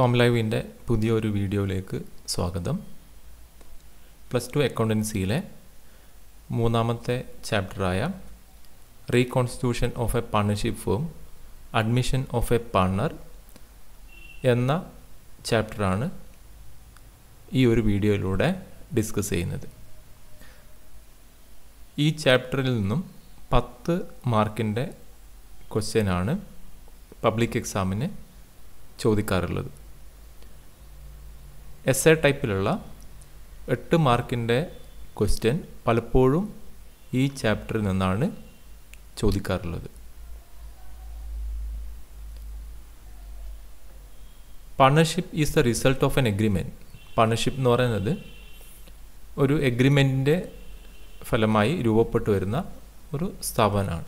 Com ലൈവിൻ്റെ പുതിയൊരു വീഡിയോയിലേക്ക് സ്വാഗതം പ്ലസ് ടു അക്കൗണ്ടൻസിയിലെ മൂന്നാമത്തെ ചാപ്റ്ററായ reconstitution of a partnership firm admission of a partner എന്ന ചാപ്റ്ററാണ് ഈ ഒരു വീഡിയോയിലൂടെ ഡിസ്കസ് ചെയ്യുന്നത് ഈ ചാപ്റ്ററിൽ നിന്നും പത്ത് മാർക്കിൻ്റെ ക്വസ്റ്റ്യനാണ് പബ്ലിക് എക്സാമിന് ചോദിക്കാറുള്ളത് എസ് എ ടൈപ്പിലുള്ള എട്ട് മാർക്കിൻ്റെ ക്വസ്റ്റ്യൻ പലപ്പോഴും ഈ ചാപ്റ്ററിൽ നിന്നാണ് ചോദിക്കാറുള്ളത് partnership is the result of an agreement partnership എന്ന് പറയുന്നത് ഒരു എഗ്രിമെൻറ്റിൻ്റെ ഫലമായി രൂപപ്പെട്ടു വരുന്ന ഒരു സ്ഥാപനമാണ്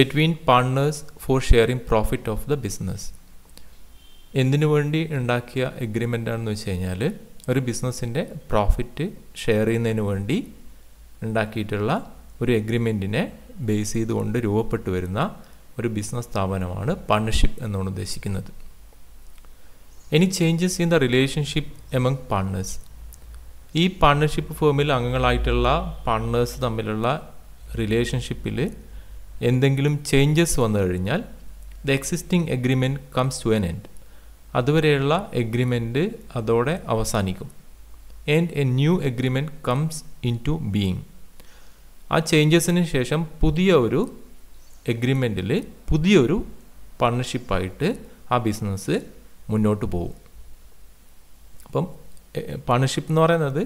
between partners for sharing profit of the business എന്തിനു വേണ്ടി ഉണ്ടാക്കിയ എഗ്രിമെൻ്റാണെന്ന് വെച്ച് കഴിഞ്ഞാൽ ഒരു ബിസിനസ്സിൻ്റെ പ്രോഫിറ്റ് ഷെയർ ചെയ്യുന്നതിന് വേണ്ടി ഉണ്ടാക്കിയിട്ടുള്ള ഒരു എഗ്രിമെൻറ്റിനെ ബേസ് ചെയ്തുകൊണ്ട് രൂപപ്പെട്ടു വരുന്ന ഒരു ബിസിനസ് സ്ഥാപനമാണ് പാർട്ണർഷിപ്പ് എന്നാണ് ഉദ്ദേശിക്കുന്നത് any changes in the relationship among partners ഈ പാർട്ണർഷിപ്പ് ഫേമിൽ അംഗങ്ങളായിട്ടുള്ള പാർട്ണേഴ്സ് തമ്മിലുള്ള റിലേഷൻഷിപ്പിൽ എന്തെങ്കിലും ചേഞ്ചസ് വന്നു കഴിഞ്ഞാൽ the existing agreement comes to an end അതുവരെയുള്ള എഗ്രിമെൻ്റ് അതോടെ അവസാനിക്കും and a new agreement comes into being ആ ചേഞ്ചസിന് ശേഷം പുതിയ ഒരു എഗ്രിമെൻറ്റിൽ പുതിയൊരു പാർട്ണർഷിപ്പായിട്ട് ആ ബിസിനസ് മുന്നോട്ട് പോകും അപ്പം പാർട്ണർഷിപ്പ് എന്ന് പറയുന്നത്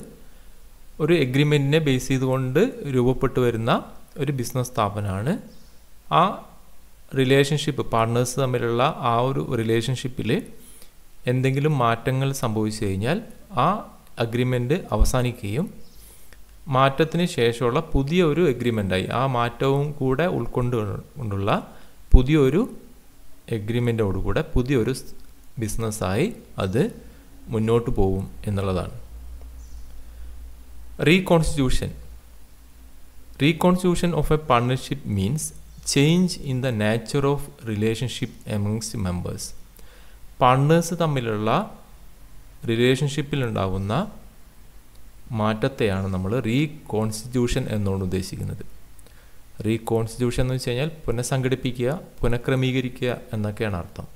ഒരു എഗ്രിമെൻറ്റിനെ ബേസ് ചെയ്തുകൊണ്ട് രൂപപ്പെട്ടു വരുന്ന ഒരു ബിസിനസ് സ്ഥാപനമാണ് ആ റിലേഷൻഷിപ്പ് പാർട്ട്നേഴ്സ് തമ്മിലുള്ള ആ ഒരു റിലേഷൻഷിപ്പിൽ എന്തെങ്കിലും മാറ്റങ്ങൾ സംഭവിച്ചു കഴിഞ്ഞാൽ ആ അഗ്രിമെൻ്റ് അവസാനിക്കുകയും മാറ്റത്തിന് ശേഷമുള്ള പുതിയ ഒരു എഗ്രിമെൻ്റായി ആ മാറ്റവും കൂടെ കൊണ്ടുള്ള പുതിയൊരു എഗ്രിമെൻറ്റോടുകൂടെ പുതിയൊരു ബിസിനസ്സായി അത് മുന്നോട്ട് പോകും എന്നുള്ളതാണ് reconstitution reconstitution of a partnership means change in the nature of relationship amongst members partners തമ്മിലുള്ള റിലേഷൻഷിപ്പിൽ ഉണ്ടാകുന്ന മാറ്റത്തെയാണ് നമ്മൾ റീകോൺസ്റ്റിറ്റ്യൂഷൻ എന്നോണ് ഉദ്ദേശിക്കുന്നത് റീകോൺസ്റ്റിറ്റ്യൂഷൻ എന്ന് വെച്ച് കഴിഞ്ഞാൽ പുനഃസംഘടിപ്പിക്കുക പുനഃക്രമീകരിക്കുക എന്നൊക്കെയാണ് അർത്ഥം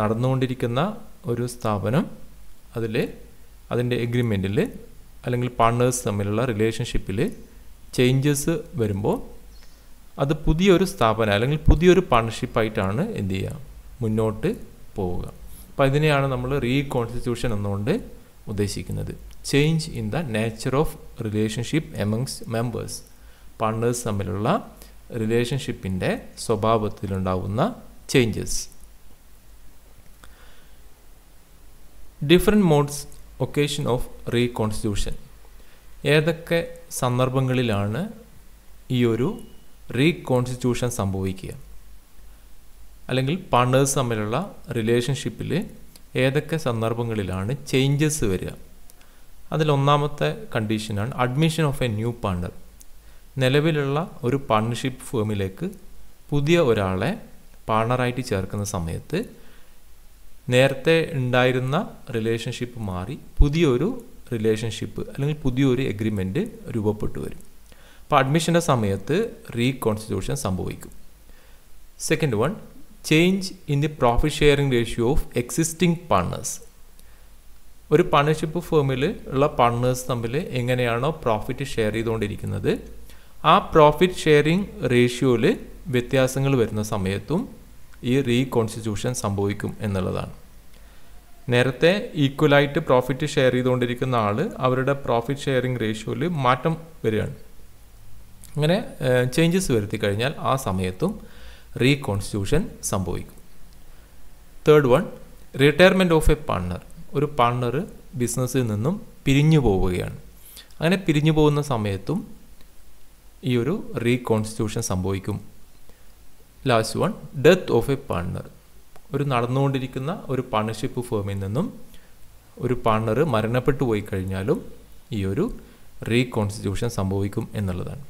നടന്നുകൊണ്ടിരിക്കുന്ന ഒരു സ്ഥാപനം അതിൽ അതിൻ്റെ എഗ്രിമെൻറ്റിൽ അല്ലെങ്കിൽ പാർട്ട്നേഴ്സ് തമ്മിലുള്ള റിലേഷൻഷിപ്പിൽ ചേഞ്ചസ് വരുമ്പോൾ അത് പുതിയൊരു സ്ഥാപനം അല്ലെങ്കിൽ പുതിയൊരു പാർട്ണർഷിപ്പായിട്ടാണ് എന്ത് ചെയ്യുക മുന്നോട്ട് പോവുക അപ്പം അതിനെയാണ് നമ്മൾ റീകോൺസ്റ്റിറ്റ്യൂഷൻ എന്നുകൊണ്ട് ഉദ്ദേശിക്കുന്നത് change in the nature of relationship amongst members partners തമ്മിലുള്ള റിലേഷൻഷിപ്പിൻ്റെ സ്വഭാവത്തിലുണ്ടാവുന്ന changes different modes occasion of reconstitution ഏതൊക്കെ സന്ദർഭങ്ങളിലാണ് ഈ ഒരു റീകോൺസ്റ്റിറ്റ്യൂഷൻ സംഭവിക്കുക അല്ലെങ്കിൽ പാർട്ട്നേഴ്സ് തമ്മിലുള്ള റിലേഷൻഷിപ്പിൽ ഏതൊക്കെ സന്ദർഭങ്ങളിലാണ് ചേഞ്ചസ് വരിക അതിലൊന്നാമത്തെ കണ്ടീഷനാണ് admission of a new partner നിലവിലുള്ള ഒരു പാർട്ണർഷിപ്പ് ഫേമിലേക്ക് പുതിയ ഒരാളെ പാർട്ണറായിട്ട് ചേർക്കുന്ന സമയത്ത് നേരത്തെ ഉണ്ടായിരുന്ന റിലേഷൻഷിപ്പ് മാറി പുതിയൊരു റിലേഷൻഷിപ്പ് അല്ലെങ്കിൽ പുതിയൊരു എഗ്രിമെൻറ്റ് രൂപപ്പെട്ടു വരും അപ്പോൾ അഡ്മിഷൻ്റെ സമയത്ത് റീകോൺസ്റ്റിറ്റ്യൂഷൻ സംഭവിക്കും second one change in the profit sharing ratio of existing partners ഒരു പാർട്ണർഷിപ്പ് ഫേമിൽ ഉള്ള പാർട്ണേഴ്സ് തമ്മിൽ എങ്ങനെയാണോ പ്രോഫിറ്റ് ഷെയർ ചെയ്തുകൊണ്ടിരിക്കുന്നത് ആ പ്രോഫിറ്റ് ഷെയറിംഗ് റേഷ്യോയിൽ വ്യത്യാസങ്ങൾ വരുന്ന സമയത്തും ഈ റീകോൺസ്റ്റിറ്റ്യൂഷൻ സംഭവിക്കും എന്നുള്ളതാണ് നേരത്തെ ഈക്വലായിട്ട് പ്രോഫിറ്റ് ഷെയർ ചെയ്തുകൊണ്ടിരിക്കുന്ന ആൾ അവരുടെ പ്രോഫിറ്റ് ഷെയറിംഗ് റേഷ്യോയിൽ മാറ്റം വരികയാണ് അങ്ങനെ ചേഞ്ചസ് വരുത്തി കഴിഞ്ഞാൽ ആ സമയത്തും റീകോൺസ്റ്റിറ്റ്യൂഷൻ സംഭവിക്കും third one retirement of a partner ഒരു പാർട്ണർ ബിസിനസ്സിൽ നിന്നും പിരിഞ്ഞു പോവുകയാണ് അങ്ങനെ പിരിഞ്ഞു പോകുന്ന സമയത്തും ഈ ഒരു റീകോൺസ്റ്റിറ്റ്യൂഷൻ സംഭവിക്കും last one death of a partner ഒരു നടന്നുകൊണ്ടിരിക്കുന്ന ഒരു പാർട്ണർഷിപ്പ് ഫേമിൽ നിന്നും ഒരു പാർട്ണർ മരണപ്പെട്ടു പോയി കഴിഞ്ഞാലും ഈ ഒരു റീകോൺസ്റ്റിറ്റ്യൂഷൻ സംഭവിക്കും എന്നുള്ളതാണ്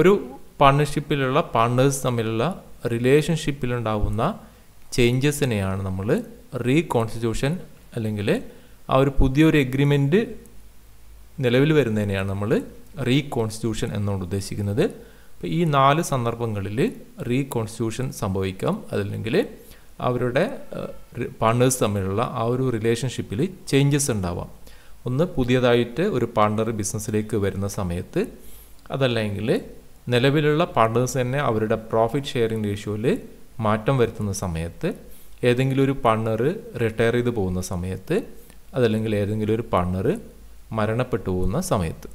ഒരു പാർട്ട്ണർഷിപ്പിലുള്ള പാർട്ട്നേഴ്സ് തമ്മിലുള്ള റിലേഷൻഷിപ്പിലുണ്ടാവുന്ന ചേഞ്ചസിനെയാണ് നമ്മൾ റീകോൺസ്റ്റിറ്റ്യൂഷൻ അല്ലെങ്കിൽ ആ ഒരു പുതിയൊരു എഗ്രിമെൻ്റ് നിലവിൽ വരുന്നതിനെയാണ് നമ്മൾ റീകോൺസ്റ്റിറ്റ്യൂഷൻ എന്നുകൊണ്ട് ഉദ്ദേശിക്കുന്നത് അപ്പോൾ ഈ നാല് സന്ദർഭങ്ങളിൽ റീകോൺസ്റ്റിറ്റ്യൂഷൻ സംഭവിക്കാം അതല്ലെങ്കിൽ അവരുടെ പാർട്ണേഴ്സ് തമ്മിലുള്ള ആ ഒരു റിലേഷൻഷിപ്പിൽ ചേഞ്ചസ് ഉണ്ടാവാം ഒന്ന് പുതിയതായിട്ട് ഒരു പാർട്ണർ ബിസിനസ്സിലേക്ക് വരുന്ന സമയത്ത് അതല്ലെങ്കിൽ നിലവിലുള്ള പാർട്ട്നേഴ്സ് തന്നെ അവരുടെ പ്രോഫിറ്റ് ഷെയറിംഗ് റേഷ്യോയിൽ മാറ്റം വരുത്തുന്ന സമയത്ത് ഏതെങ്കിലും ഒരു പാർട്ണർ റിട്ടയർ ചെയ്ത് പോകുന്ന സമയത്ത് അതല്ലെങ്കിൽ ഏതെങ്കിലും ഒരു പാർട്ണർ മരണപ്പെട്ടു പോകുന്ന സമയത്ത്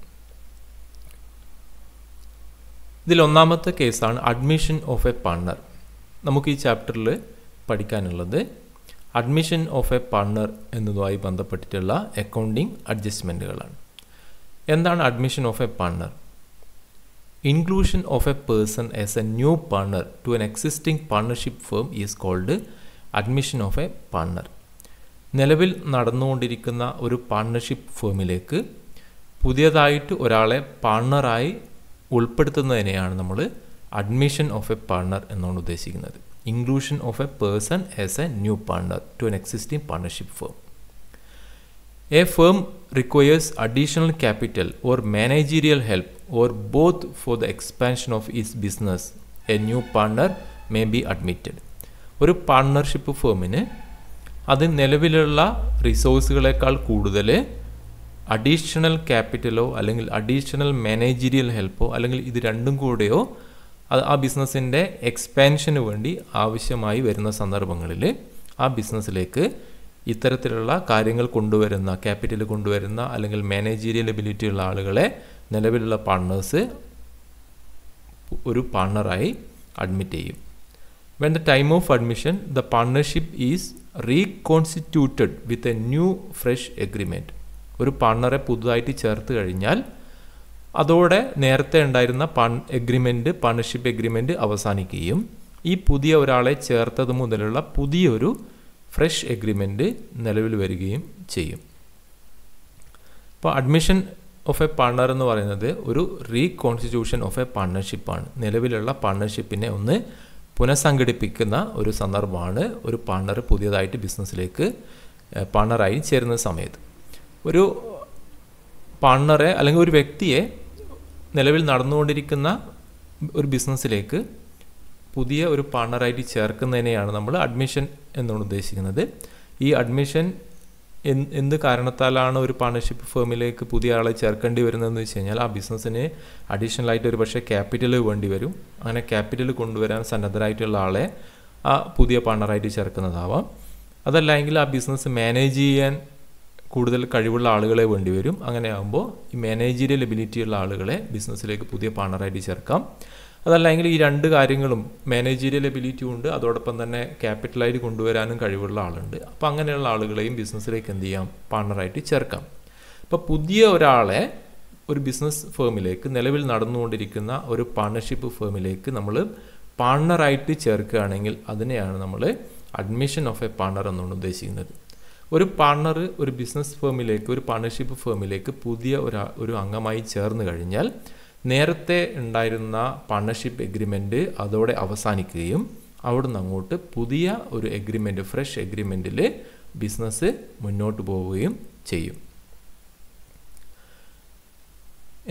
ഇതിൽ ഒന്നാമത്തെ കേസാണ് അഡ്മിഷൻ ഓഫ് എ പാർട്ണർ നമുക്ക് ഈ ചാപ്റ്ററിൽ പഠിക്കാനുള്ളത് അഡ്മിഷൻ ഓഫ് എ പാർട്ണർ എന്നതുമായി ബന്ധപ്പെട്ടിട്ടുള്ള അക്കൗണ്ടിങ് അഡ്ജസ്റ്റ്മെൻറ്റുകളാണ് എന്താണ് admission of a partner inclusion of a person as a new partner to an existing partnership firm is called admission of a partner. നിലവിൽ നടന്നുകൊണ്ടിരിക്കുന്ന ഒരു പാർട്ണർഷിപ്പ് ഫേമിലേക്ക് പുതിയതായിട്ട് ഒരാളെ പാർട്ണറായി ഉൾപ്പെടുത്തുന്നതിനെയാണ് നമ്മൾ അഡ്മിഷൻ ഓഫ് എ പാർട്ണർ എന്നാണ് ഉദ്ദേശിക്കുന്നത് inclusion of a person as a new partner to an existing partnership firm A firm requires additional capital or managerial help or both for the expansion of its business. A new partner may be admitted. ഒരു partnership ഫേമിന് അത് നിലവിലുള്ള റിസോഴ്സുകളെക്കാൾ കൂടുതൽ additional ക്യാപിറ്റലോ അല്ലെങ്കിൽ additional managerial ഹെൽപ്പോ അല്ലെങ്കിൽ ഇത് രണ്ടും കൂടെയോ അത് ആ ബിസിനസ്സിൻ്റെ എക്സ്പാൻഷന് വേണ്ടി ആവശ്യമായി വരുന്ന സന്ദർഭങ്ങളിൽ ആ ബിസിനസ്സിലേക്ക് ഇത്തരത്തിലുള്ള കാര്യങ്ങൾ കൊണ്ടുവരുന്ന ക്യാപിറ്റൽ കൊണ്ടുവരുന്ന അല്ലെങ്കിൽ മാനേജീരിയൽ എബിലിറ്റി ഉള്ള ആളുകളെ നിലവിലുള്ള പാർട്ണേഴ്സ് ഒരു പാർട്ണറായി അഡ്മിറ്റ് ചെയ്യും when the time of admission the partnership is reconstituted with a new fresh agreement ഒരു പാർട്ണറെ പുതുതായിട്ട് ചേർത്ത് കഴിഞ്ഞാൽ അതോടെ നേരത്തെ ഉണ്ടായിരുന്ന പാ എഗ്രിമെൻറ്റ് പാർട്ണർഷിപ്പ് എഗ്രിമെൻറ്റ് അവസാനിക്കുകയും ഈ പുതിയ ഒരാളെ ചേർത്തത് മുതലുള്ള പുതിയൊരു ഫ്രഷ് എഗ്രിമെൻറ്റ് നിലവിൽ വരികയും ചെയ്യും അപ്പോൾ അഡ്മിഷൻ ഓഫ് എ പാർട്ണർ എന്ന് പറയുന്നത് ഒരു റീകോൺസ്റ്റിറ്റ്യൂഷൻ ഓഫ് എ പാർട്ണർഷിപ്പാണ് നിലവിലുള്ള പാർട്ണർഷിപ്പിനെ ഒന്ന് പുനഃസംഘടിപ്പിക്കുന്ന ഒരു സന്ദർഭമാണ് ഒരു പാർട്ണർ പുതിയതായിട്ട് ബിസിനസ്സിലേക്ക് പാർട്ണറായി ചേരുന്ന സമയത്ത് ഒരു പാർട്ണറെ അല്ലെങ്കിൽ ഒരു വ്യക്തിയെ നിലവിൽ നടന്നുകൊണ്ടിരിക്കുന്ന ഒരു ബിസിനസ്സിലേക്ക് പുതിയ ഒരു പാർട്ണറായിട്ട് ചേർക്കുന്നതിനെയാണ് നമ്മൾ അഡ്മിഷൻ എന്നാണ് ഉദ്ദേശിക്കുന്നത് ഈ അഡ്മിഷൻ എന്ത് കാരണത്താലാണ് ഒരു പാർട്ണർഷിപ്പ് ഫേമിലേക്ക് പുതിയ ആളെ ചേർക്കേണ്ടി വരുന്നതെന്ന് വെച്ച് കഴിഞ്ഞാൽ ആ ബിസിനസ്സിന് അഡീഷണൽ ആയിട്ട് ഒരു പക്ഷേ ക്യാപിറ്റൽ വേണ്ടി വരും അങ്ങനെ ക്യാപിറ്റൽ കൊണ്ടുവരാൻ സന്നദ്ധരായിട്ടുള്ള ആളെ ആ പുതിയ പാർട്ണറായിട്ട് ചേർക്കുന്നതാവാം അതല്ലെങ്കിൽ ആ ബിസിനസ് മാനേജ് ചെയ്യാൻ കൂടുതൽ കഴിവുള്ള ആളുകളെ വേണ്ടി വരും അങ്ങനെ ആകുമ്പോൾ ഈ മാനേജീരിയൽ എബിലിറ്റി ഉള്ള ആളുകളെ ബിസിനസ്സിലേക്ക് പുതിയ പാർട്ണറായിട്ട് ചേർക്കാം അതല്ലെങ്കിൽ ഈ രണ്ട് കാര്യങ്ങളും മാനേജീരിയൽ എബിലിറ്റി ഉണ്ട് അതോടൊപ്പം തന്നെ ക്യാപിറ്റലായിട്ട് കൊണ്ടുവരാനും കഴിവുള്ള ആളുണ്ട് അപ്പോൾ അങ്ങനെയുള്ള ആളുകളെയും ബിസിനസ്സിലേക്ക് എന്ത് ചെയ്യാം പാർട്ണറായിട്ട് ചേർക്കാം അപ്പോൾ പുതിയ ഒരാളെ ഒരു ബിസിനസ് ഫേമിലേക്ക് നിലവിൽ നടന്നുകൊണ്ടിരിക്കുന്ന ഒരു പാർട്ണർഷിപ്പ് ഫേമിലേക്ക് നമ്മൾ പാർട്ണറായിട്ട് ചേർക്കുകയാണെങ്കിൽ അതിനെയാണ് നമ്മൾ അഡ്മിഷൻ ഓഫ് എ പാർട്ണർ എന്നാണ് ഉദ്ദേശിക്കുന്നത് ഒരു പാർട്ണർ ഒരു ബിസിനസ് ഫേമിലേക്ക് ഒരു പാർട്ണർഷിപ്പ് ഫേമിലേക്ക് പുതിയ ഒരു ഒരു അംഗമായി ചേർന്ന് കഴിഞ്ഞാൽ നേരത്തെ ഉണ്ടായിരുന്ന പാർട്ണർഷിപ്പ് എഗ്രിമെൻറ്റ് അതോടെ അവസാനിക്കുകയും അവിടുന്ന് അങ്ങോട്ട് പുതിയ ഒരു എഗ്രിമെൻറ്റ് ഫ്രഷ് എഗ്രിമെൻറ്റിൽ ബിസിനസ് മുന്നോട്ട് പോവുകയും ചെയ്യും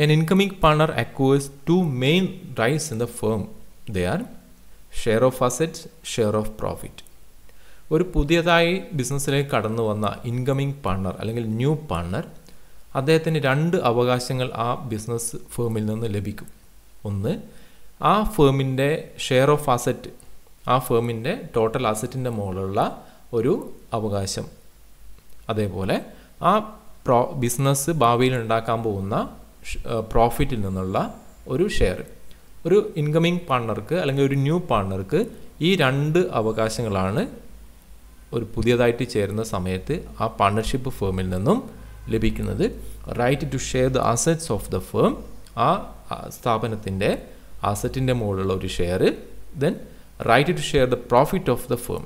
an incoming partner acquires two main rights in the firm the are share of assets share of profit ഒരു പുതിയതായി ബിസിനസ്സിലേക്ക് കടന്നു വന്ന ഇൻകമിംഗ് പാർട്ണർ അല്ലെങ്കിൽ ന്യൂ പാർട്ണർ അദ്ദേഹത്തിന് രണ്ട് അവകാശങ്ങൾ ആ ബിസിനസ് ഫേമിൽ നിന്ന് ലഭിക്കും ഒന്ന് ആ ഫേമിൻ്റെ ഷെയർ ഓഫ് അസറ്റ് ആ ഫേമിൻ്റെ ടോട്ടൽ അസറ്റിൻ്റെ മുകളിലുള്ള ഒരു അവകാശം അതേപോലെ ആ പ്രോ ബിസിനസ് ഭാവിയിൽ ഉണ്ടാക്കാൻ പോകുന്ന പ്രോഫിറ്റിൽ നിന്നുള്ള ഒരു ഷെയർ ഒരു ഇൻകമ്മിങ് പാർട്ണർക്ക് അല്ലെങ്കിൽ ഒരു ന്യൂ പാർട്ണർക്ക് ഈ രണ്ട് അവകാശങ്ങളാണ് ഒരു പുതിയതായിട്ട് ചേരുന്ന സമയത്ത് ആ പാർട്ണർഷിപ്പ് ഫേമിൽ നിന്നും ലഭിക്കുന്നത് right to share the assets of the firm ആ സ്ഥാപനത്തിൻ്റെ അസറ്റിൻ്റെ മുകളിലുള്ള ഒരു share then right to share the profit of the firm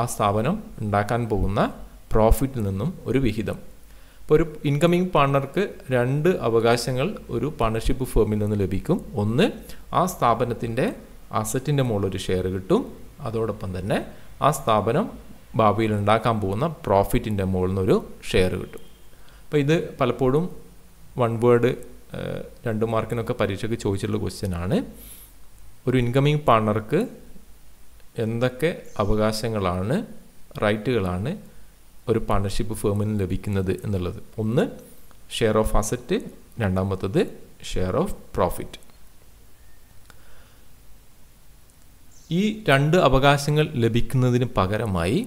ആ സ്ഥാപനം ഉണ്ടാക്കാൻ പോകുന്ന പ്രോഫിറ്റിൽ നിന്നും ഒരു വിഹിതം ഇപ്പോൾ ഒരു ഇൻകമ്മിങ് പാർട്ണർക്ക് രണ്ട് അവകാശങ്ങൾ ഒരു പാർട്ണർഷിപ്പ് ഫേമിൽ നിന്ന് ലഭിക്കും ഒന്ന് ആ സ്ഥാപനത്തിൻ്റെ അസറ്റിൻ്റെ മുകളിൽ ഒരു ഷെയർ കിട്ടും അതോടൊപ്പം തന്നെ ആ സ്ഥാപനം ഭാവിയിൽ ഉണ്ടാക്കാൻ പോകുന്ന പ്രോഫിറ്റിൻ്റെ മുകളിൽ നിന്നൊരു ഷെയർ കിട്ടും അപ്പോൾ ഇത് പലപ്പോഴും വൺ വേർഡ് രണ്ട് മാർക്കിനൊക്കെ പരീക്ഷയ്ക്ക് ചോദിച്ചിട്ടുള്ള ക്വസ്റ്റ്യനാണ് ഒരു ഇൻകമ്മിങ് പാർട്ണർക്ക് എന്തൊക്കെ അവകാശങ്ങളാണ് റൈറ്റുകളാണ് ഒരു പാർട്ണർഷിപ്പ് ഫേമിന് ലഭിക്കുന്നത് എന്നുള്ളത് ഒന്ന് ഷെയർ ഓഫ് അസറ്റ് രണ്ടാമത്തത് ഷെയർ ഓഫ് പ്രോഫിറ്റ് ഈ രണ്ട് അവകാശങ്ങൾ ലഭിക്കുന്നതിന് പകരമായി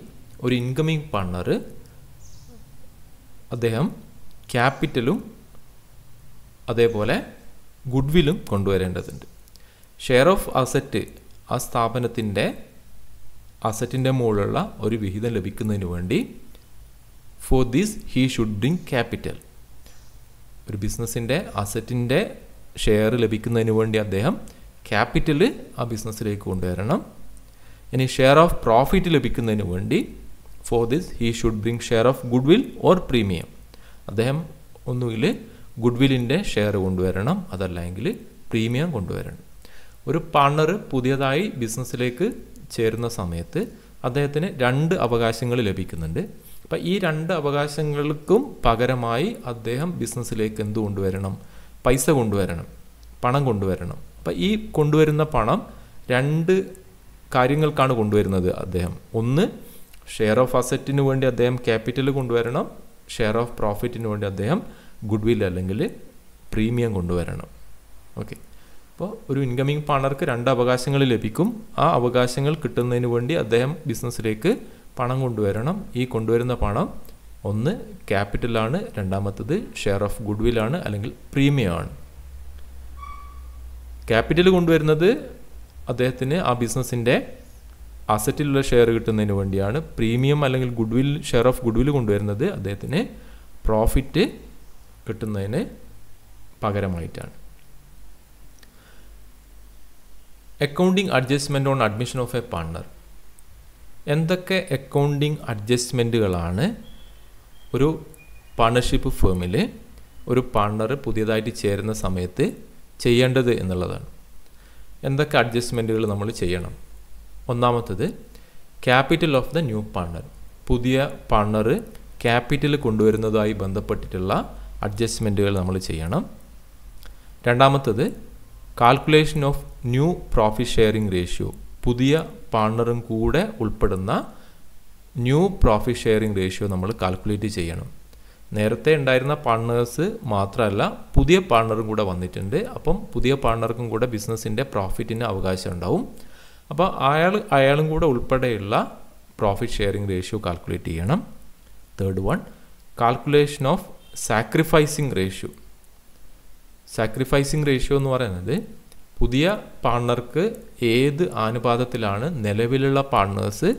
ഒരു ഇൻകമ്മിങ് പാർട്ണർ അദ്ദേഹം ക്യാപിറ്റലും അതേപോലെ ഗുഡ്വില്ലും കൊണ്ടുവരേണ്ടതുണ്ട് ഷെയർ ഓഫ് അസറ്റ് ആ സ്ഥാപനത്തിൻ്റെ അസറ്റിൻ്റെ മുകളിലുള്ള ഒരു വിഹിതം ലഭിക്കുന്നതിന് വേണ്ടി for these he should bring capital ഒരു ബിസിനസ്സിൻ്റെ അസറ്റിൻ്റെ ഷെയർ ലഭിക്കുന്നതിന് വേണ്ടി അദ്ദേഹം ക്യാപിറ്റൽ ആ ബിസിനസ്സിലേക്ക് കൊണ്ടുവരണം ഇനി ഷെയർ ഓഫ് പ്രോഫിറ്റ് ലഭിക്കുന്നതിന് വേണ്ടി for this he should bring share of goodwill or premium അദ്ദേഹം ഒന്നുകിൽ ഗുഡ് വില്ലിൻ്റെ ഷെയർ കൊണ്ടുവരണം അതല്ലെങ്കിൽ പ്രീമിയം കൊണ്ടുവരണം ഒരു പാർട്ണർ പുതിയതായി ബിസിനസ്സിലേക്ക് ചേരുന്ന സമയത്ത് അദ്ദേഹത്തിന് രണ്ട് അവകാശങ്ങൾ ലഭിക്കുന്നുണ്ട് അപ്പം ഈ രണ്ട് അവകാശങ്ങൾക്കും പകരമായി അദ്ദേഹം ബിസിനസ്സിലേക്ക് എന്ത് കൊണ്ടുവരണം പൈസ കൊണ്ടുവരണം പണം കൊണ്ടുവരണം അപ്പം ഈ കൊണ്ടുവരുന്ന പണം രണ്ട് കാര്യങ്ങൾക്കാണ് കൊണ്ടുവരുന്നത് അദ്ദേഹം ഒന്ന് ഷെയർ ഓഫ് അസറ്റിന് വേണ്ടി അദ്ദേഹം ക്യാപിറ്റൽ കൊണ്ടുവരണം ഷെയർ ഓഫ് പ്രോഫിറ്റിന് വേണ്ടി അദ്ദേഹം ഗുഡ് വിൽ അല്ലെങ്കിൽ പ്രീമിയം കൊണ്ടുവരണം ഓക്കെ അപ്പോൾ ഒരു ഇൻകമ്മിങ് പാർണർക്ക് രണ്ട് അവകാശങ്ങൾ ലഭിക്കും ആ അവകാശങ്ങൾ കിട്ടുന്നതിന് വേണ്ടി അദ്ദേഹം ബിസിനസ്സിലേക്ക് പണം കൊണ്ടുവരണം ഈ കൊണ്ടുവരുന്ന പണം ഒന്ന് ക്യാപിറ്റലാണ് രണ്ടാമത്തത് ഷെയർ ഓഫ് ഗുഡ് വില്ലാണ് അല്ലെങ്കിൽ പ്രീമിയം ആണ് ക്യാപിറ്റൽ കൊണ്ടുവരുന്നത് അദ്ദേഹത്തിന് ആ ബിസിനസ്സിൻ്റെ അസറ്റിലുള്ള ഷെയർ കിട്ടുന്നതിന് വേണ്ടിയാണ് പ്രീമിയം അല്ലെങ്കിൽ ഗുഡ്വിൽ ഷെയർ ഓഫ് ഗുഡ്വിൽ കൊണ്ടുവരുന്നത് അദ്ദേഹത്തിന് പ്രോഫിറ്റ് കിട്ടുന്നതിന് പകരമായിട്ടാണ് accounting adjustment on admission of a partner എന്തൊക്കെ അക്കൗണ്ടിങ് അഡ്ജസ്റ്റ്മെൻറ്റുകളാണ് ഒരു പാർട്ണർഷിപ്പ് ഫേമിൽ ഒരു പാർട്ണർ പുതിയതായിട്ട് ചേരുന്ന സമയത്ത് ചെയ്യേണ്ടത് എന്നുള്ളതാണ് എന്തൊക്കെ അഡ്ജസ്റ്റ്മെൻറ്റുകൾ നമ്മൾ ചെയ്യണം ഒന്നാമത്തത് capital of the new partner പുതിയ പാർട്ണർ ക്യാപിറ്റൽ കൊണ്ടുവരുന്നതുമായി ബന്ധപ്പെട്ടിട്ടുള്ള അഡ്ജസ്റ്റ്മെൻറ്റുകൾ നമ്മൾ ചെയ്യണം രണ്ടാമത്തത് calculation of new profit sharing ratio പുതിയ പാർട്ണറും കൂടെ ഉൾപ്പെടുന്ന ന്യൂ പ്രോഫിറ്റ് ഷെയറിംഗ് റേഷ്യോ നമ്മൾ കാൽക്കുലേറ്റ് ചെയ്യണം നേരത്തെ ഉണ്ടായിരുന്ന പാർട്ണേഴ്സ് മാത്രമല്ല പുതിയ പാർട്ണറും കൂടെ വന്നിട്ടുണ്ട് അപ്പം പുതിയ പാർട്ണർക്കും കൂടെ ബിസിനസ്സിൻ്റെ പ്രോഫിറ്റിന് അവകാശം ഉണ്ടാവും അപ്പോൾ അയാൾ അയാളും കൂടെ ഉൾപ്പെടെയുള്ള പ്രോഫിറ്റ് ഷെയറിംഗ് റേഷ്യോ കാൽക്കുലേറ്റ് ചെയ്യണം third one calculation of sacrificing ratio sacrificing ratio എന്ന് പറയുന്നത് പുതിയ പാർട്ണർക്ക് ഏത് അനുപാതത്തിലാണ് നിലവിലുള്ള പാർട്ണേഴ്സ്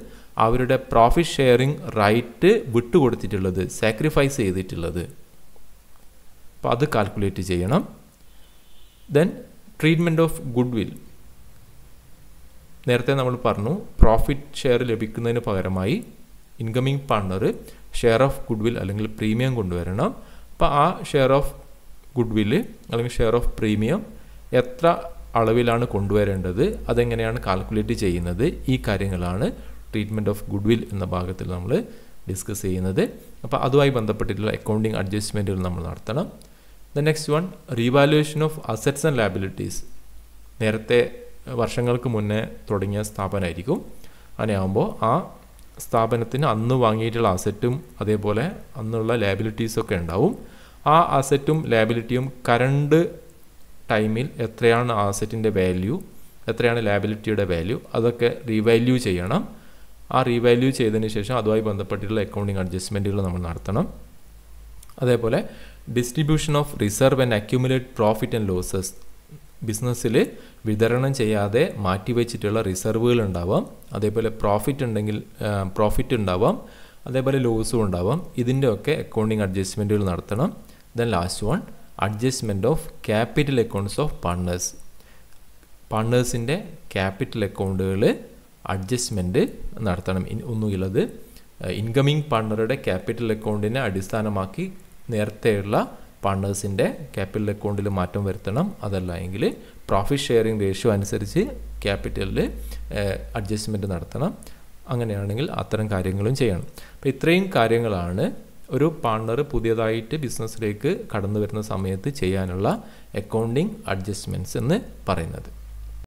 അവരുടെ പ്രോഫിറ്റ് ഷെയറിംഗ് റൈറ്റ് വിട്ടുകൊടുത്തിട്ടുള്ളത് സാക്രിഫൈസ് ചെയ്തിട്ടുള്ളത് അപ്പോൾ അത് കാൽക്കുലേറ്റ് ചെയ്യണം then treatment of goodwill നേരത്തെ നമ്മൾ പറഞ്ഞു പ്രോഫിറ്റ് ഷെയർ ലഭിക്കുന്നതിന് പകരമായി incoming partner share of goodwill അല്ലെങ്കിൽ പ്രീമിയം കൊണ്ടുവരണം അപ്പോൾ ആ ഷെയർ ഓഫ് ഗുഡ്വില് അല്ലെങ്കിൽ ഷെയർ ഓഫ് പ്രീമിയം എത്ര അളവിലാണ് കൊണ്ടുവരേണ്ടത് അതെങ്ങനെയാണ് കാൽക്കുലേറ്റ് ചെയ്യുന്നത് ഈ കാര്യങ്ങളാണ് ട്രീറ്റ്മെൻറ്റ് ഓഫ് ഗുഡ്വിൽ എന്ന ഭാഗത്തിൽ നമ്മൾ ഡിസ്കസ് ചെയ്യുന്നത് അപ്പോൾ അതുമായി ബന്ധപ്പെട്ടിട്ടുള്ള അക്കൗണ്ടിങ് അഡ്ജസ്റ്റ്മെൻറ്റുകൾ നമ്മൾ നടത്തണം the next one revaluation of assets and liabilities നേരത്തെ വർഷങ്ങൾക്ക് മുന്നേ തുടങ്ങിയ സ്ഥാപനമായിരിക്കും അങ്ങനെയാകുമ്പോൾ ആ സ്ഥാപനത്തിന് അന്ന് വാങ്ങിയിട്ടുള്ള അസറ്റും അതേപോലെ അന്നുള്ള ലാബിലിറ്റീസൊക്കെ ഉണ്ടാവും ആ അസറ്റും ലാബിലിറ്റിയും കറണ്ട് ടൈമിൽ എത്രയാണ് അസറ്റിൻ്റെ വാല്യൂ എത്രയാണ് ലാബിലിറ്റിയുടെ വാല്യൂ അതൊക്കെ റീവാല്യൂ ചെയ്യണം ആ റീവാല്യൂ ചെയ്തതിന് ശേഷം അതുമായി ബന്ധപ്പെട്ടിട്ടുള്ള അക്കൗണ്ടിങ് അഡ്ജസ്റ്റ്മെൻറ്റുകൾ നമ്മൾ നടത്തണം അതേപോലെ distribution of reserve and accumulate profit and losses ബിസിനസ്സിൽ വിതരണം ചെയ്യാതെ മാറ്റിവെച്ചിട്ടുള്ള റിസർവുകൾ ഉണ്ടാവാം അതേപോലെ പ്രോഫിറ്റ് ഉണ്ടെങ്കിൽ പ്രോഫിറ്റ് ഉണ്ടാവാം അതേപോലെ ലോസും ഉണ്ടാവാം ഇതിൻ്റെയൊക്കെ അക്കൗണ്ടിങ് അഡ്ജസ്റ്റ്മെൻറ്റുകൾ നടത്തണം then last one adjustment of capital accounts of partners പാർട്ട്നേഴ്സിൻ്റെ ക്യാപിറ്റൽ അക്കൗണ്ടുകൾ അഡ്ജസ്റ്റ്മെൻറ്റ് നടത്തണം ഒന്നുകിലത് ഇൻകമിങ് പാർട്ട്ണറുടെ ക്യാപിറ്റൽ അക്കൗണ്ടിനെ അടിസ്ഥാനമാക്കി നേരത്തെയുള്ള പാർട്ട്നേഴ്സിൻ്റെ ക്യാപിറ്റൽ അക്കൗണ്ടിൽ മാറ്റം വരുത്തണം അതല്ല എങ്കിൽ പ്രോഫിറ്റ് ഷെയറിംഗ് റേഷ്യോ അനുസരിച്ച് ക്യാപിറ്റലിൽ അഡ്ജസ്റ്റ്മെൻറ്റ് നടത്തണം അങ്ങനെയാണെങ്കിൽ അത്തരം കാര്യങ്ങളും ചെയ്യണം അപ്പോൾ ഇത്രയും കാര്യങ്ങളാണ് ഒരു പാർട്ണർ പുതിയതായിട്ട് ബിസിനസ്സിലേക്ക് കടന്നു വരുന്ന സമയത്ത് ചെയ്യാനുള്ള അക്കൗണ്ടിങ് അഡ്ജസ്റ്റ്മെൻറ്റ്സ് എന്ന് പറയുന്നത്